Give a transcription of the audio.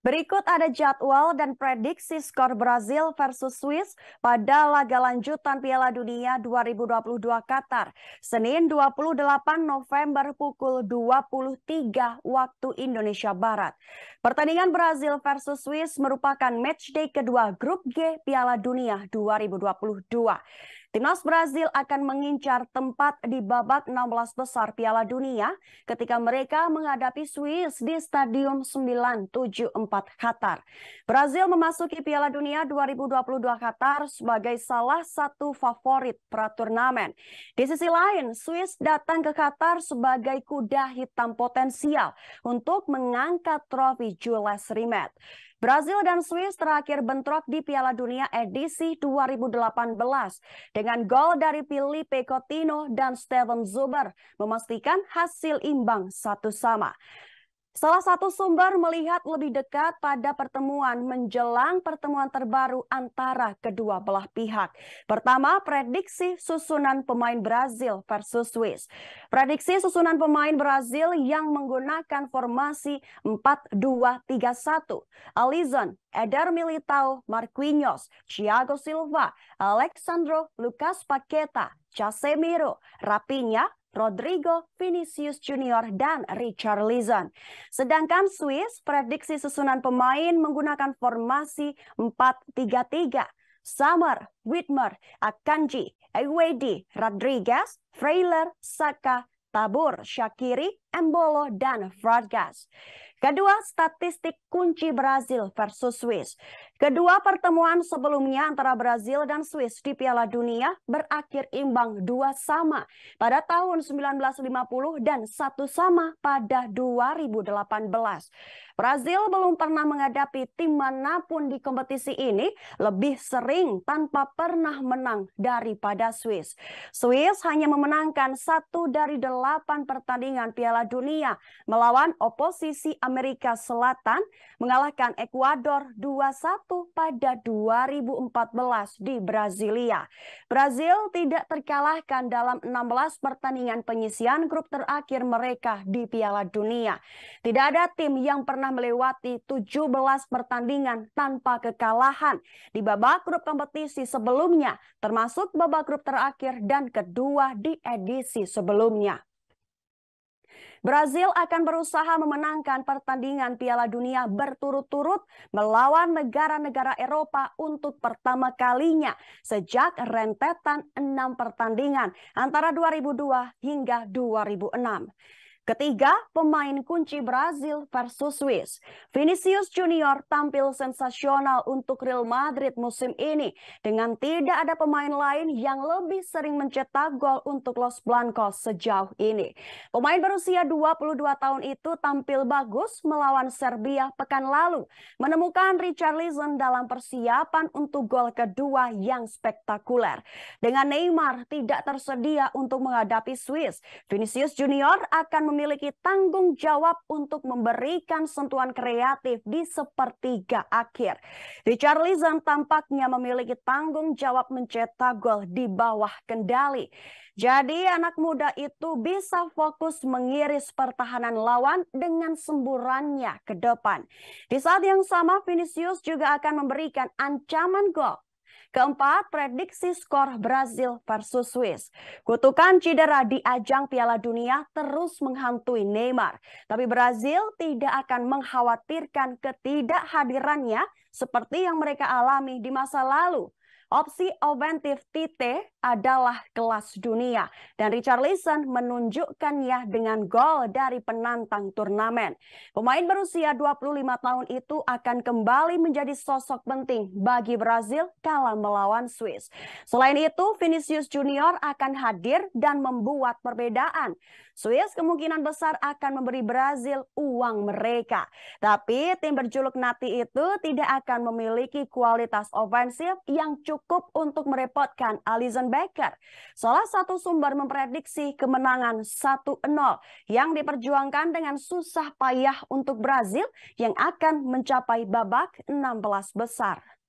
Berikut ada jadwal dan prediksi skor Brazil versus Swiss pada laga lanjutan Piala Dunia 2022 Qatar. Senin 28 November pukul 23 waktu Indonesia Barat. Pertandingan Brazil versus Swiss merupakan matchday kedua grup G Piala Dunia 2022. Timnas Brazil akan mengincar tempat di babak 16 besar Piala Dunia ketika mereka menghadapi Swiss di Stadium 974 Qatar. Brazil memasuki Piala Dunia 2022 Qatar sebagai salah satu favorit praturnamen. Di sisi lain, Swiss datang ke Qatar sebagai kuda hitam potensial untuk mengangkat trofi Jules Rimet. Brazil dan Swiss terakhir bentrok di Piala Dunia edisi 2018 dengan gol dari Pili Coutinho dan Steven Zuber memastikan hasil imbang satu sama. Salah satu sumber melihat lebih dekat pada pertemuan menjelang pertemuan terbaru antara kedua belah pihak. Pertama, prediksi susunan pemain Brazil versus Swiss. Prediksi susunan pemain Brazil yang menggunakan formasi 4-2-3-1. Alizon, Eder Militao, Marquinhos, Thiago Silva, Alexandro Lucas Paqueta, Casemiro, Rapinha. Rodrigo, Vinicius Junior, dan Richard Lison. Sedangkan Swiss prediksi susunan pemain menggunakan formasi 4-3-3. Summer, Whitmer, Akanji, Ewedi, Rodriguez, Freyler, Saka, Tabur, Shakiri, Embolo, dan gas. Kedua, statistik kunci Brazil versus Swiss. Kedua pertemuan sebelumnya antara Brazil dan Swiss di Piala Dunia berakhir imbang dua sama pada tahun 1950 dan satu sama pada 2018. Brazil belum pernah menghadapi tim manapun di kompetisi ini lebih sering tanpa pernah menang daripada Swiss. Swiss hanya memenangkan satu dari delapan pertandingan Piala Dunia melawan oposisi Amerika Selatan mengalahkan Ekuador 2-1 pada 2014 di Brasilia. Brazil tidak terkalahkan dalam 16 pertandingan penyisian grup terakhir mereka di Piala Dunia. Tidak ada tim yang pernah melewati 17 pertandingan tanpa kekalahan di babak grup kompetisi sebelumnya, termasuk babak grup terakhir dan kedua di edisi sebelumnya. Brazil akan berusaha memenangkan pertandingan Piala Dunia berturut-turut melawan negara-negara Eropa untuk pertama kalinya sejak rentetan enam pertandingan antara 2002 hingga 2006. Ketiga, pemain kunci Brazil versus Swiss. Vinicius Junior tampil sensasional untuk Real Madrid musim ini dengan tidak ada pemain lain yang lebih sering mencetak gol untuk Los Blancos sejauh ini. Pemain berusia 22 tahun itu tampil bagus melawan Serbia pekan lalu, menemukan Richarlison dalam persiapan untuk gol kedua yang spektakuler. Dengan Neymar tidak tersedia untuk menghadapi Swiss, Vinicius Junior akan memiliki tanggung jawab untuk memberikan sentuhan kreatif di sepertiga akhir. Richarlison tampaknya memiliki tanggung jawab mencetak gol di bawah kendali. Jadi anak muda itu bisa fokus mengiris pertahanan lawan dengan semburannya ke depan. Di saat yang sama Vinicius juga akan memberikan ancaman gol Keempat, prediksi skor Brazil versus Swiss. Kutukan cedera di ajang Piala Dunia terus menghantui Neymar. Tapi Brazil tidak akan mengkhawatirkan ketidakhadirannya seperti yang mereka alami di masa lalu. Opsi Oventif Tite adalah kelas dunia dan Richard Leeson menunjukkannya dengan gol dari penantang turnamen. Pemain berusia 25 tahun itu akan kembali menjadi sosok penting bagi Brazil kala melawan Swiss. Selain itu, Vinicius Junior akan hadir dan membuat perbedaan. Swiss kemungkinan besar akan memberi Brazil uang mereka. Tapi tim berjuluk Nati itu tidak akan akan memiliki kualitas ofensif yang cukup untuk merepotkan Alisson Becker. Salah satu sumber memprediksi kemenangan 1-0 yang diperjuangkan dengan susah payah untuk Brazil yang akan mencapai babak 16 besar.